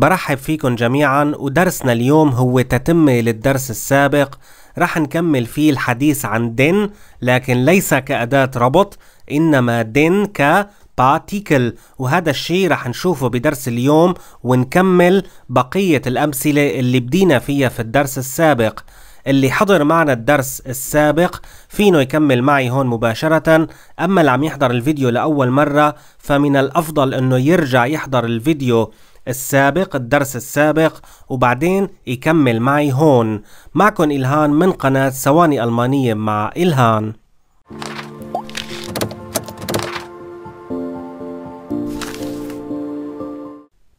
برحب فيكم جميعا ودرسنا اليوم هو تتمة للدرس السابق رح نكمل فيه الحديث عن دين لكن ليس كأداة ربط إنما دين كبارتيكل وهذا الشيء رح نشوفه بدرس اليوم ونكمل بقية الأمثلة اللي بدينا فيها في الدرس السابق اللي حضر معنا الدرس السابق فينه يكمل معي هون مباشرة أما اللي عم يحضر الفيديو لأول مرة فمن الأفضل أنه يرجع يحضر الفيديو السابق الدرس السابق وبعدين يكمل معي هون معكم إلهان من قناة ثواني ألمانية مع إلهان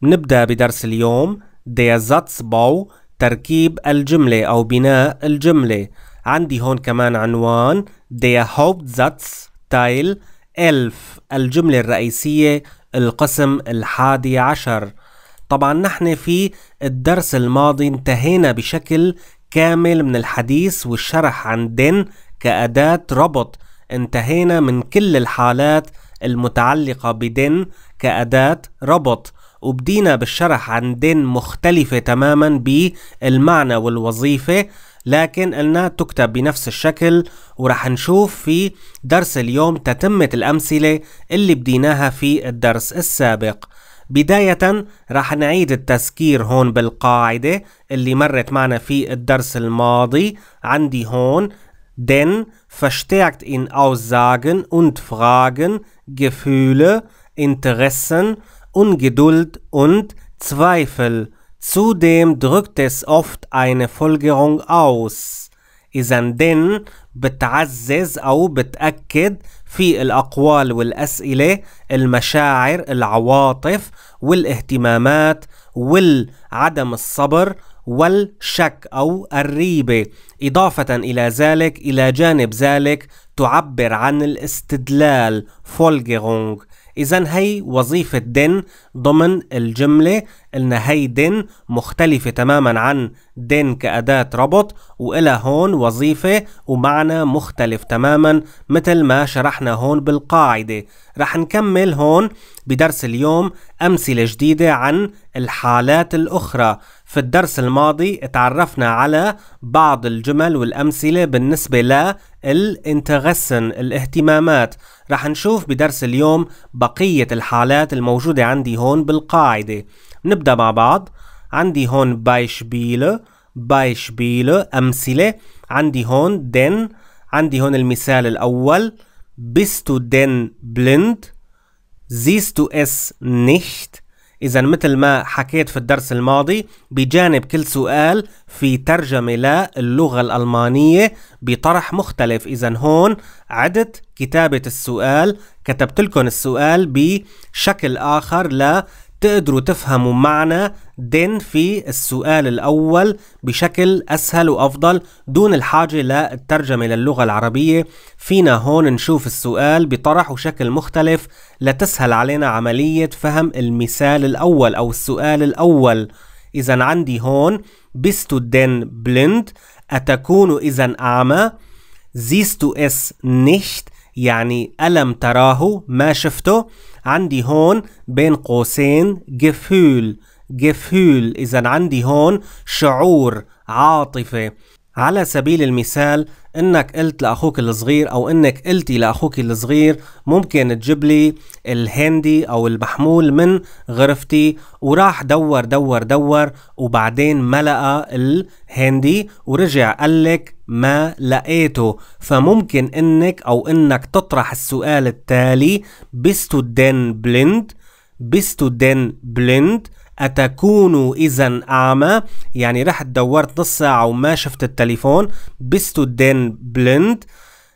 نبدأ بدرس اليوم ديازاتس باو تركيب الجملة أو بناء الجملة عندي هون كمان عنوان دي هوبتزاتس تايل الف الجملة الرئيسية القسم الحادي عشر طبعا نحن في الدرس الماضي انتهينا بشكل كامل من الحديث والشرح عن دن كأداة ربط انتهينا من كل الحالات المتعلقة بدن كأداة ربط وبدينا بالشرح عن دن مختلفة تماما بالمعنى والوظيفة لكن قلنا تكتب بنفس الشكل ورح نشوف في درس اليوم تتمة الأمثلة اللي بديناها في الدرس السابق بداية راح نعيد التذكير هون بالقاعدة اللي مرت معنا في الدرس الماضي عندي هون denn verstärkt in Aussagen und Fragen Gefühle, Interessen, Ungeduld und Zweifel. Zudem drückt es oft eine Folgerung aus. إذا دن بتعزز أو بتأكد في الأقوال والأسئلة المشاعر العواطف والاهتمامات والعدم الصبر والشك أو الريبة إضافة إلى ذلك إلى جانب ذلك تعبر عن الاستدلال فولجرونغ إذا هي وظيفة دن ضمن الجملة إن هي دن مختلفة تماما عن دن كأداة ربط وإلى هون وظيفة ومعنى مختلف تماما مثل ما شرحنا هون بالقاعدة رح نكمل هون بدرس اليوم أمثلة جديدة عن الحالات الأخرى في الدرس الماضي تعرفنا على بعض الجمل والأمثلة بالنسبة ل الانتغسن الاهتمامات رح نشوف بدرس اليوم بقية الحالات الموجودة عندي هون بالقاعدة نبدأ مع بعض عندي هون بايشبيله بايشبيله أمثلة عندي هون دن عندي هون المثال الأول bist دن بلند زيستو اس نيشت إذا مثل ما حكيت في الدرس الماضي بجانب كل سؤال في ترجمة للغة الألمانية بطرح مختلف إذا هون عدت كتابة السؤال كتبت لكم السؤال بشكل آخر لتقدروا تفهموا معنى دين في السؤال الأول بشكل أسهل وأفضل دون الحاجة للترجمة للغة العربية فينا هون نشوف السؤال بطرح وشكل مختلف لتسهل علينا عملية فهم المثال الأول أو السؤال الأول إذا عندي هون بيستو دين بلند أتكون إذا أعمى زيستو اس نيشت يعني ألم تراه ما شفته عندي هون بين قوسين جفول Gefühl إذا عندي هون شعور عاطفة على سبيل المثال انك قلت لاخوك الصغير او انك قلتي لاخوك الصغير ممكن تجيب لي الهندي او المحمول من غرفتي وراح دور دور دور وبعدين ما لقى الهندي ورجع قال لك ما لقيته فممكن انك او انك تطرح السؤال التالي بستو دين بلند بستو دين بلند أتكون إذا أعمى يعني رحت دورت نص ساعة وما شفت التليفون بستو دين بلند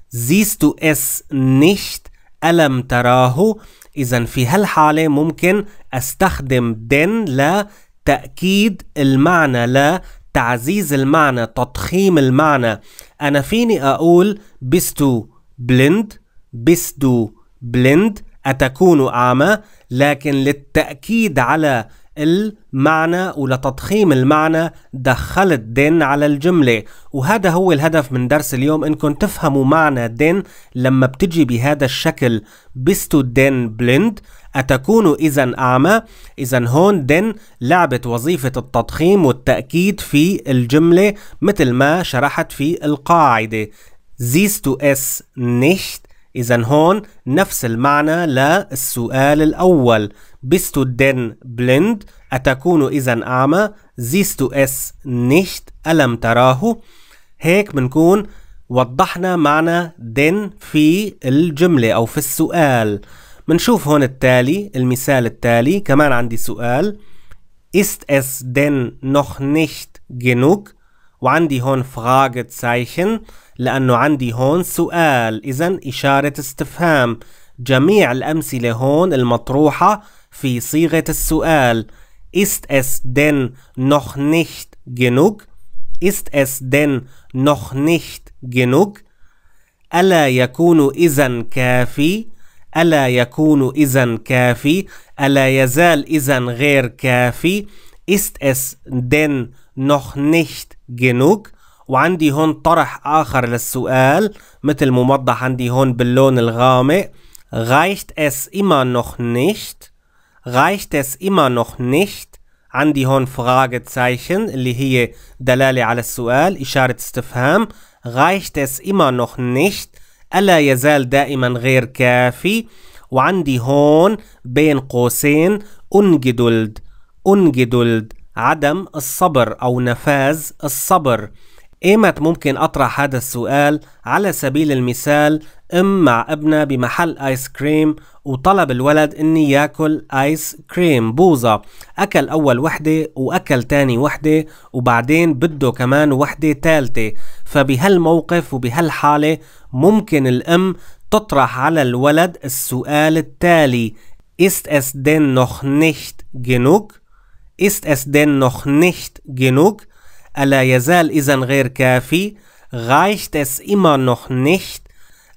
زيستو إس نشت ألم تراه إذا في هالحالة ممكن أستخدم den لتأكيد المعنى لا تعزيز المعنى تضخيم المعنى أنا فيني أقول بستو بلند بستو بلند أتكون أعمى لكن للتأكيد على المعنى ولتضخيم المعنى دخلت دين على الجملة وهذا هو الهدف من درس اليوم انكم تفهموا معنى دين لما بتجي بهذا الشكل بستو دين بلند أتكون إذا أعمى؟ إذا هون دن لعبت وظيفة التضخيم والتأكيد في الجملة مثل ما شرحت في القاعدة. زيستو اس نيشت إذا هون نفس المعنى للسؤال الأول بيستو دين بليند أتكون إذا أعمى زيستو إس نيشت ألم تراه هيك بنكون وضحنا معنى دين في الجملة أو في السؤال بنشوف هون التالي المثال التالي كمان عندي سؤال است اس دين نوخ نيشت genug وعندي هون فراغ Fragezeichen لأنه عندي هون سؤال إذا إشارة استفهام جميع الأمثلة هون المطروحة في صيغة السؤال Ist es denn noch nicht genug? Ist es denn noch nicht genug? ألا يكون إذا كافي؟ ألا يكون إذا كافي؟ ألا يزال إذا غير كافي؟ Ist es denn noch nicht genug وعندي هون طرح آخر للسؤال مثل موضح عندي هون باللون الغامق reicht es immer noch nicht reicht es immer noch nicht عندي هون Fragezeichen اللي هي دلالة على السؤال إشارة استفهام reicht es immer noch nicht ألا يزال دائما غير كافي وعندي هون بين قوسين ungeduld ungeduld عدم الصبر أو نفاذ الصبر إيمت ممكن أطرح هذا السؤال على سبيل المثال أم مع ابنها بمحل آيس كريم وطلب الولد إني ياكل آيس كريم بوظة أكل أول وحدة وأكل تاني وحدة وبعدين بده كمان وحدة تالتة فبهالموقف وبهالحالة ممكن الأم تطرح على الولد السؤال التالي Ist es denn noch nicht genug؟ Ist es denn noch nicht genug? ألا يزال إذا غير كافي؟ Reicht es immer noch nicht?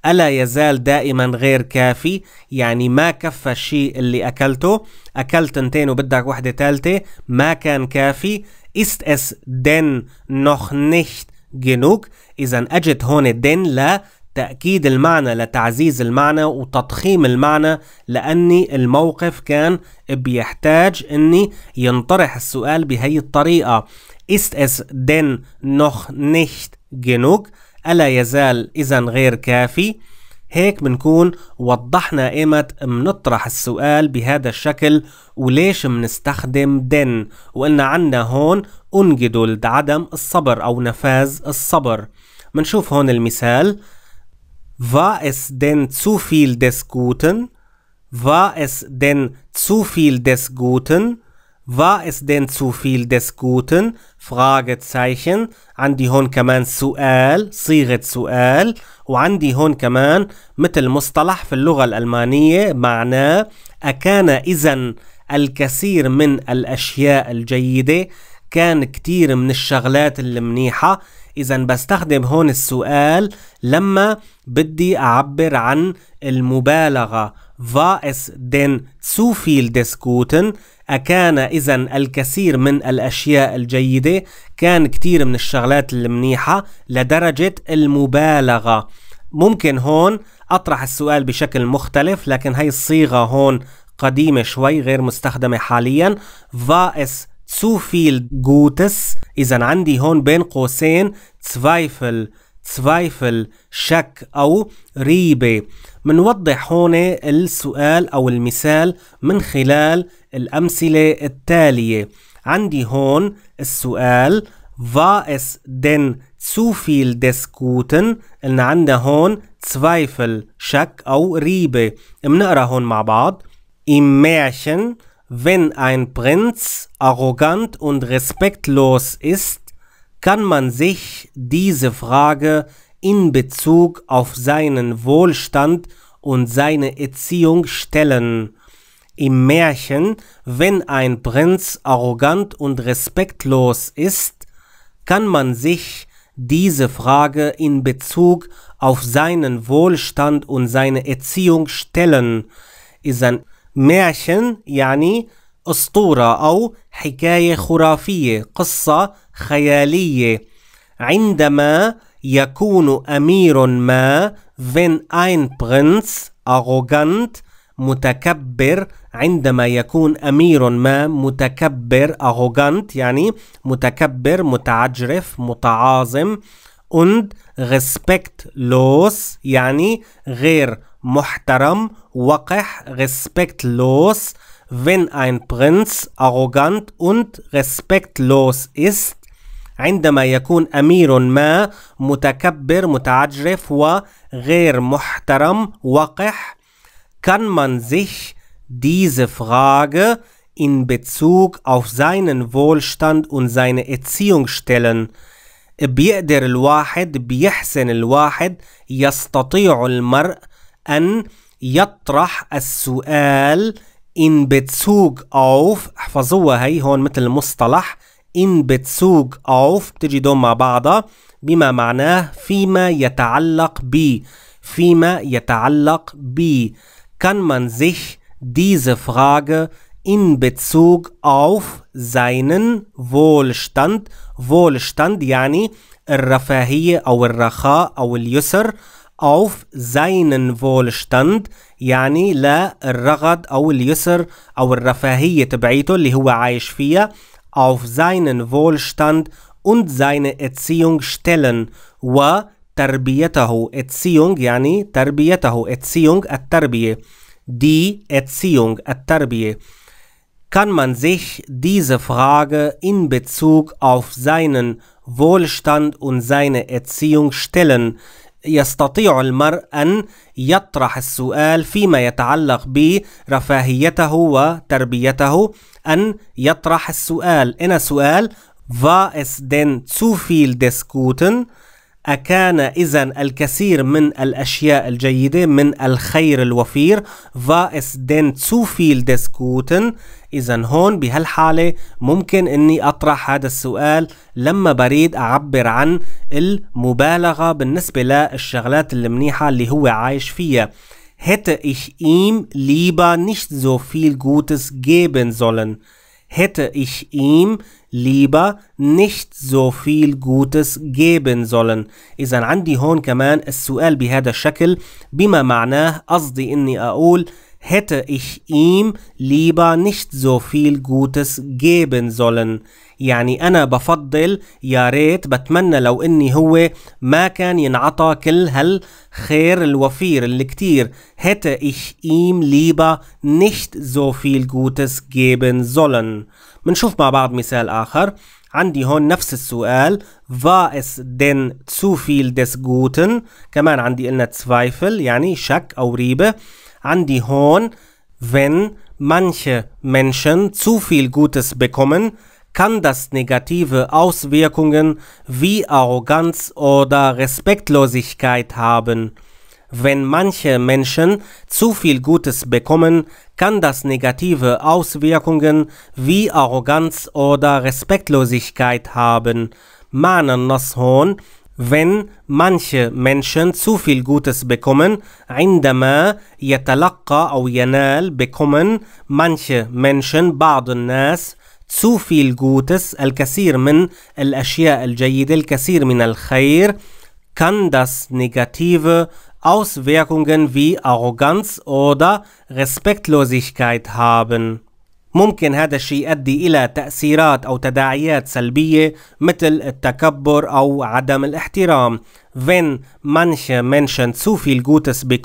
ألا يزال دائما غير كافي يعني ما كفى الشيء اللي أكلته أكلت تنتين وبدك واحدة ثالثة ما كان كافي ist es denn noch nicht genug إذا أجد هون den لا تأكيد المعنى لتعزيز المعنى وتضخيم المعنى لأني الموقف كان بيحتاج أني ينطرح السؤال بهي الطريقة Ist es denn noch nicht genug؟ ألا يزال إذا غير كافي؟ هيك بنكون وضحنا قيمة منطرح السؤال بهذا الشكل وليش منستخدم دن وقلنا عنا هون أنجدل عدم الصبر أو نفاذ الصبر منشوف هون المثال War es denn zu viel des Guten? War es denn zu viel des Guten? War es denn zu viel des Guten? Fragezeichen. An die kann عندي هون كمان سؤال صيغة سؤال وعندي هون كمان مثل مصطلح في اللغة الألمانية معناه أكان إذا الكثير من الأشياء الجيدة كان كتير من الشغلات المنيحة إذا بستخدم هون السؤال لما بدي أعبر عن المبالغة فائس دين denn zu viel أكان إذا الكثير من الأشياء الجيدة كان كتير من الشغلات المنيحة لدرجة المبالغة ممكن هون أطرح السؤال بشكل مختلف لكن هاي الصيغة هون قديمة شوي غير مستخدمة حاليا فائس zu Gutes. إذا عندي هون بين قوسين Zweifel Zweifel شك أو ريبة منوضح هون السؤال أو المثال من خلال الأمثلة التالية عندي هون السؤال war es denn zu viel des Guten قلنا عندنا هون Zweifel شك أو ريبة بنقرا هون مع بعض Im Märchen Wenn ein Prinz arrogant und respektlos ist, kann man sich diese Frage in Bezug auf seinen Wohlstand und seine Erziehung stellen. Im Märchen, wenn ein Prinz arrogant und respektlos ist, kann man sich diese Frage in Bezug auf seinen Wohlstand und seine Erziehung stellen. Ist ein ماشن يعني أسطورة أو حكاية خرافية قصة خيالية عندما يكون أمير ما فين أين برنس أغوغانت متكبر عندما يكون أمير ما متكبر أغوغانت يعني متكبر متعجرف متعاظم und respektlos يعني غير محترم وقح respektlos wenn ein Prinz arrogant und respektlos ist عندما يكون أمير ما متكبر متعجرف وغير محترم وقح kann man sich diese Frage in Bezug auf seinen Wohlstand und seine Erziehung stellen. بيقدر الواحد بيحسن الواحد يستطيع المرء أن يطرح السؤال in Bezug auf احفظوها هي هون مثل المصطلح in Bezug auf بتجي دوم مع بعضها بما معناه فيما يتعلق ب فيما يتعلق ب kann man sich diese Frage in Bezug auf seinen Wohlstand Wohlstand يعني الرفاهية أو الرخاء أو اليسر auf seinen Wohlstand يعني لا الرغد au اليسر أو الرفاهية تبعيته li هو aish فيها auf seinen Wohlstand und seine Erziehung stellen wa وتربيته Erziehung يعني تربيته Erziehung التربية die Erziehung التربية kann man sich diese Frage in Bezug auf seinen Wohlstand und seine Erziehung stellen. يستطيع المرء أن يطرح السؤال فيما يتعلق برفاهيته وتربيته أن يطرح السؤال إن سؤال فا es denn zu viel des أكان إذا الكثير من الأشياء الجيدة من الخير الوفير فائس دين zu viel des إذا هون بهالحالة ممكن إني أطرح هذا السؤال لما بريد أعبر عن المبالغة بالنسبة للشغلات المنيحة اللي هو عايش فيها Hätte إيش إيم ليبا نشت زو فيل جوتس جيبن sollen hätte ich ihm lieber nicht so viel Gutes geben sollen إذا عندي هون كمان السؤال بهذا الشكل بما معناه قصدي إني أقول hätte ich ihm lieber nicht so viel Gutes geben sollen يعني أنا بفضل يا ريت بتمنى لو إني هو ما كان ينعطى كل هالخير الوفير اللي كتير هتا إيش إيم ليبا نشت زو فيل جوتس جيبن زولن منشوف مع بعض مثال آخر عندي هون نفس السؤال war es denn zu viel des كمان عندي قلنا تسفايفل يعني شك أو ريبة عندي هون wenn manche Menschen zu viel Gutes bekommen kann das negative Auswirkungen wie Arroganz oder Respektlosigkeit haben. Wenn manche Menschen zu viel Gutes bekommen, kann das negative Auswirkungen wie Arroganz oder Respektlosigkeit haben. Manan Nashon, wenn manche Menschen zu viel Gutes bekommen, عندما يتلقى أو ينال bekommen manche Menschen بعض الناس zu viel Gutes, الكثير من الأشياء الجيدة, الكثير من الخير, kann das negative Auswirkungen wie Arroganz oder Respektlosigkeit haben. ممكن هذا الشيء يؤدي إلى تأثيرات أو تداعيات سلبية مثل التكبر أو عدم الاحترام فين مانشا منشن zu viel Gutes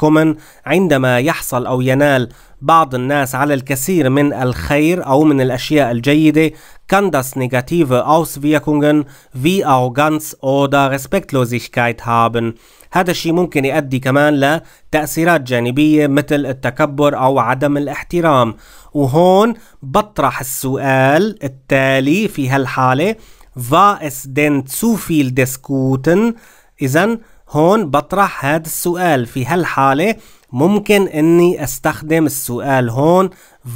عندما يحصل أو ينال بعض الناس على الكثير من الخير أو من الأشياء الجيدة kann das negative Auswirkungen wie Arroganz oder Respektlosigkeit haben هذا الشيء ممكن يؤدي كمان لتأثيرات جانبية مثل التكبر أو عدم الاحترام وهون بطرح السؤال التالي في هالحالة war es denn zu viel des إذن إذا هون بطرح هذا السؤال في هالحالة ممكن اني استخدم السؤال هون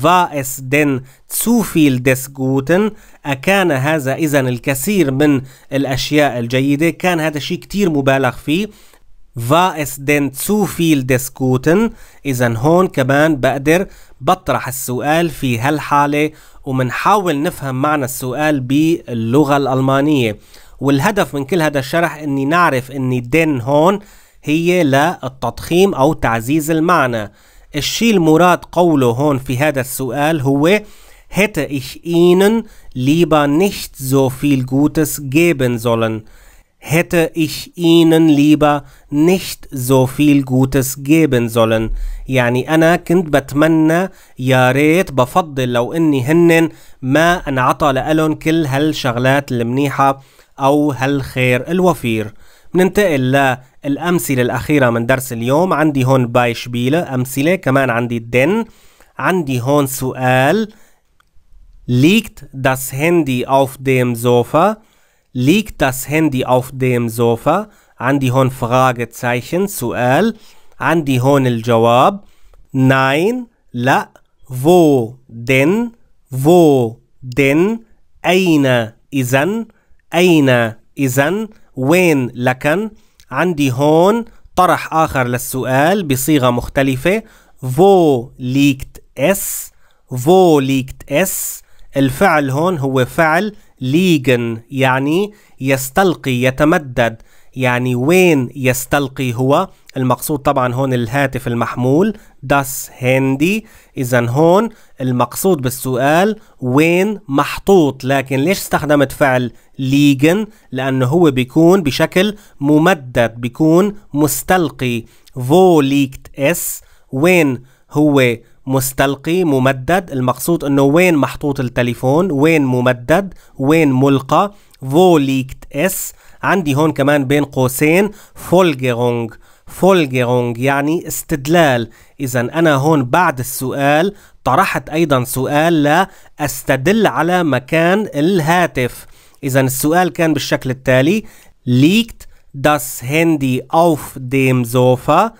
اس دن تسو فيل des جوتن أكان هذا إذا الكثير من الأشياء الجيدة كان هذا شيء كتير مبالغ فيه فا اس دن تسو فيل des إذا هون كمان بقدر بطرح السؤال في هالحالة ومنحاول نفهم معنى السؤال باللغة الألمانية والهدف من كل هذا الشرح إني نعرف إني دن هون هي للتضخيم أو تعزيز المعنى الشيء المراد قوله هون في هذا السؤال هو hätte ich ihnen lieber nicht so viel Gutes geben sollen. Hätte ich ihnen lieber nicht so viel Gutes geben sollen. يعني أنا كنت بتمنى يا ريت بفضل لو إني هنن ما انعطى لألن كل هالشغلات المنيحة أو هالخير الوفير. ننتقل الأمثلة الأخيرة من درس اليوم عندي هون باي شبيلة أمثلة كمان عندي دن عندي هون سؤال ليكت داس هندي أوف ديم زوفا ليكت داس هندي أوف ديم زوفا عندي هون زايشن سؤال عندي هون الجواب ناين لا فو دن فو دن أين إذن أين إذن وين لكن عندي هون طرح آخر للسؤال بصيغة مختلفة فو ليكت اس فو ليكت اس الفعل هون هو فعل ليجن يعني يستلقي يتمدد يعني وين يستلقي هو المقصود طبعا هون الهاتف المحمول داس هندي إذا هون المقصود بالسؤال وين محطوط لكن ليش استخدمت فعل ليجن لأنه هو بيكون بشكل ممدد بيكون مستلقي فو ليكت اس وين هو مستلقي ممدد المقصود انه وين محطوط التليفون وين ممدد وين ملقى فو ليكت اس عندي هون كمان بين قوسين فولجرونج فولجيرونج يعني استدلال إذا أنا هون بعد السؤال طرحت أيضا سؤال لا أستدل على مكان الهاتف إذا السؤال كان بالشكل التالي داس هندي أوف auf dem Sofa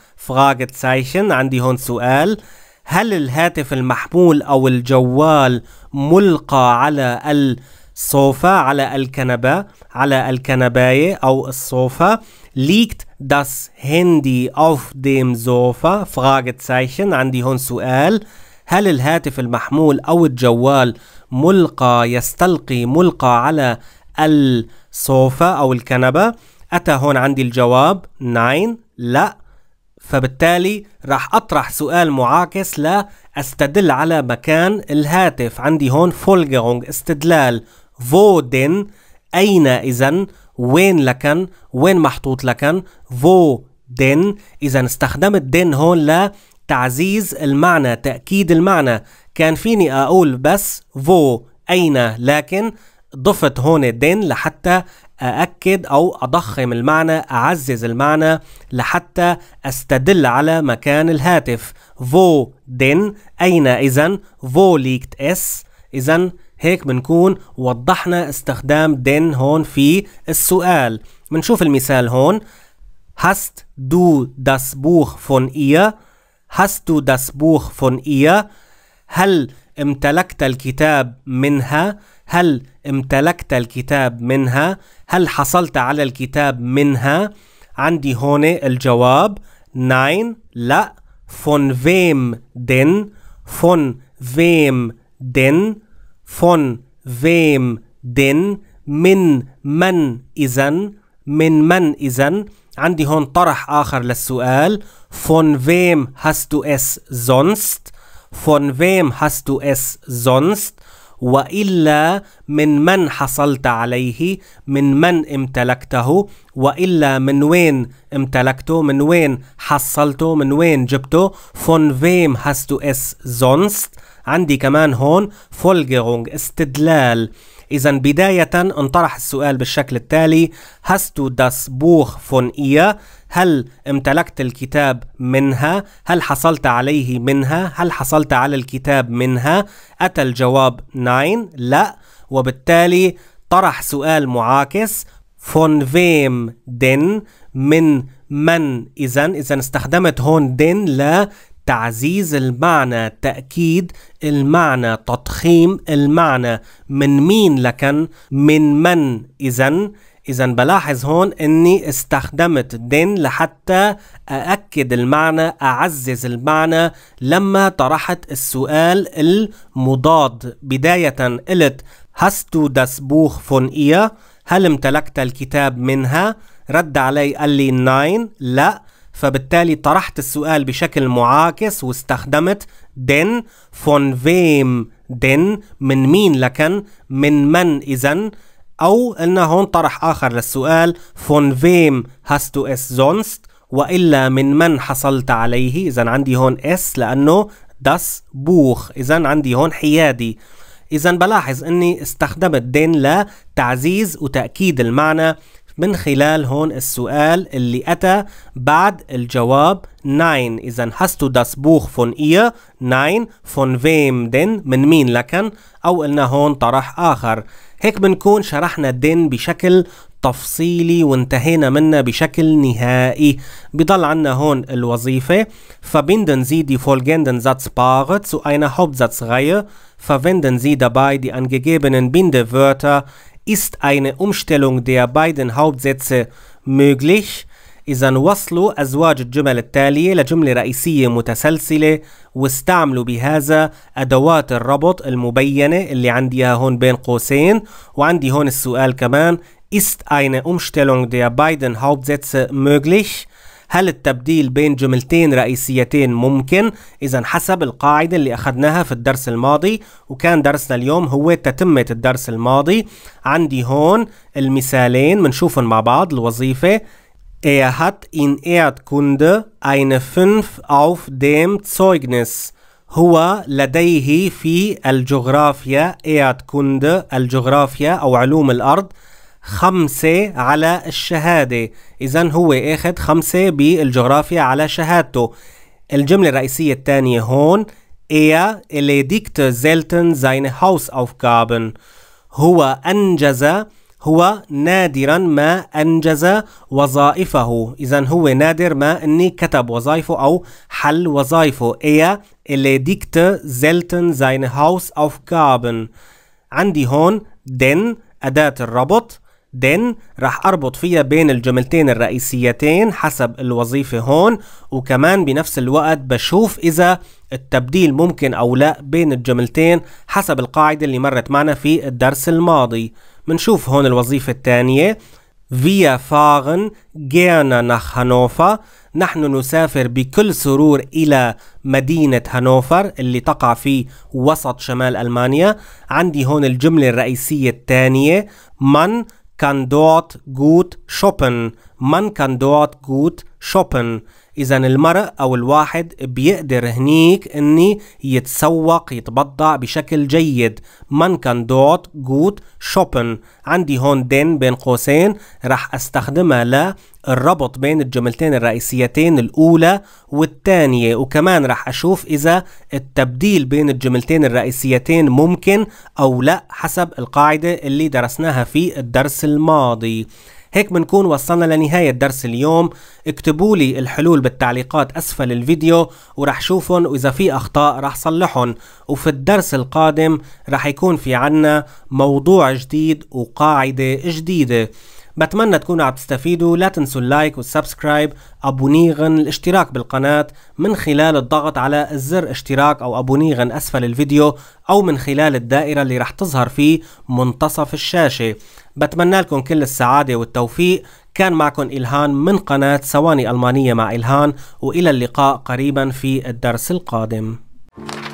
سايشن عندي هون سؤال هل الهاتف المحمول أو الجوال ملقى على الصوفة على الكنبة على الكنباية أو الصوفة ليكت das Handy auf dem Sofa Fragezeichen عندي هون سؤال هل الهاتف المحمول أو الجوال ملقى يستلقي ملقى على الصوفة أو الكنبة أتى هون عندي الجواب ناين لا فبالتالي راح أطرح سؤال معاكس لا أستدل على مكان الهاتف عندي هون فولجرونج استدلال فودن أين إذن وين لكن وين محطوط لكن فو دن إذا استخدمت دن هون لتعزيز المعنى تأكيد المعنى كان فيني أقول بس فو أين لكن ضفت هون دن لحتى أأكد أو أضخم المعنى أعزز المعنى لحتى أستدل على مكان الهاتف فو دن أين إذا فو ليكت اس إذا هيك بنكون وضحنا استخدام دن هون في السؤال بنشوف المثال هون هست دو داس بوخ فون ايا هست دو داس بوخ فون ihr? هل امتلكت الكتاب منها؟ هل امتلكت الكتاب منها؟ هل حصلت على الكتاب منها؟ عندي هون الجواب ناين لا فون فيم دن فون فيم دن von wem denn من من إذا من من إذا عندي هون طرح آخر للسؤال von wem hast du es sonst von wem hast du es sonst وإلا من من حصلت عليه من من امتلكته وإلا من وين امتلكته من وين حصلته من وين جبته von wem hast du es sonst عندي كمان هون فولجرونج استدلال إذا بداية انطرح السؤال بالشكل التالي هستو داس بوخ فون إيا هل امتلكت الكتاب منها؟ هل حصلت عليه منها؟ هل حصلت على الكتاب منها؟ أتى الجواب ناين لا وبالتالي طرح سؤال معاكس فون فيم دين من من إذا إذا استخدمت هون دين تعزيز المعنى تأكيد المعنى تضخيم المعنى من مين لكن من من إذا إذا بلاحظ هون إني استخدمت دين لحتى أأكد المعنى أعزز المعنى لما طرحت السؤال المضاد بداية قلت هستو داس بوخ فون إيا هل امتلكت الكتاب منها؟ رد علي قال لي ناين لا فبالتالي طرحت السؤال بشكل معاكس واستخدمت دن فون فيم دن من مين لكن من من اذا أو قلنا هون طرح آخر للسؤال فون فيم هاستو اس زونست وإلا من من حصلت عليه إذا عندي هون اس لأنه داس بوخ إذا عندي هون حيادي إذا بلاحظ أني استخدمت دين لتعزيز وتأكيد المعنى من خلال هون السؤال اللي أتى بعد الجواب ناين إذا هست داس بوخ فون إير ناين فون فيم دين من مين لكن أو قلنا هون طرح آخر هيك بنكون شرحنا دين بشكل تفصيلي وانتهينا منه بشكل نهائي بضل عنا هون الوظيفة فبندن زي دي فولجندن زاتس باغت سو اينا هوب زاتس غير فبندن زي دباي دي انجيجيبنن بند فورتا ist eine Umstellung der beiden Hauptsätze möglich إذا وصلوا أزواج الجمل التالية لجملة رئيسية متسلسلة واستعملوا بهذا أدوات الربط المبينة اللي عندي هون بين قوسين وعندي هون السؤال كمان Ist eine Umstellung der beiden Hauptsätze möglich؟ هل التبديل بين جملتين رئيسيتين ممكن؟ إذا حسب القاعدة اللي أخذناها في الدرس الماضي وكان درسنا اليوم هو تتمة الدرس الماضي عندي هون المثالين بنشوفهم مع بعض الوظيفة Er hat in Erdkunde eine 5 auf dem Zeugnis. هو لديه في الجغرافيا Erdkunde الجغرافيا أو علوم الأرض خمسة على الشهادة إذا هو أخذ خمسة بالجغرافيا على شهادته الجملة الرئيسية الثانية هون إيا زيلتن زين هاوس أوف كابن هو أنجز هو نادرا ما أنجز وظائفه إذا هو نادر ما أني كتب وظائفه أو حل وظائفه إيا زيلتن زين هاوس أوف كابن عندي هون دن أداة الربط then راح أربط فيها بين الجملتين الرئيسيتين حسب الوظيفة هون وكمان بنفس الوقت بشوف إذا التبديل ممكن أو لا بين الجملتين حسب القاعدة اللي مرت معنا في الدرس الماضي منشوف هون الوظيفة الثانية Wir fahren gerne nach Hannover. نحن نسافر بكل سرور إلى مدينة هانوفر اللي تقع في وسط شمال ألمانيا. عندي هون الجملة الرئيسية الثانية من kann dort gut shoppen Man kann dort gut shoppen إذا المرء أو الواحد بيقدر هنيك إني يتسوق يتبضع بشكل جيد من كان dort gut shoppen عندي هون دين بين قوسين رح أستخدمها الربط بين الجملتين الرئيسيتين الأولى والتانية وكمان رح أشوف إذا التبديل بين الجملتين الرئيسيتين ممكن أو لا حسب القاعدة اللي درسناها في الدرس الماضي هيك بنكون وصلنا لنهاية درس اليوم اكتبوا لي الحلول بالتعليقات أسفل الفيديو ورح شوفهم وإذا في أخطاء رح صلحهم وفي الدرس القادم رح يكون في عنا موضوع جديد وقاعدة جديدة بتمنى تكونوا عم تستفيدوا لا تنسوا اللايك والسبسكرايب أبونيغن الاشتراك بالقناة من خلال الضغط على الزر اشتراك أو أبونيغن أسفل الفيديو أو من خلال الدائرة اللي رح تظهر في منتصف الشاشة بتمنى لكم كل السعادة والتوفيق كان معكم إلهان من قناة ثواني ألمانية مع إلهان وإلى اللقاء قريبا في الدرس القادم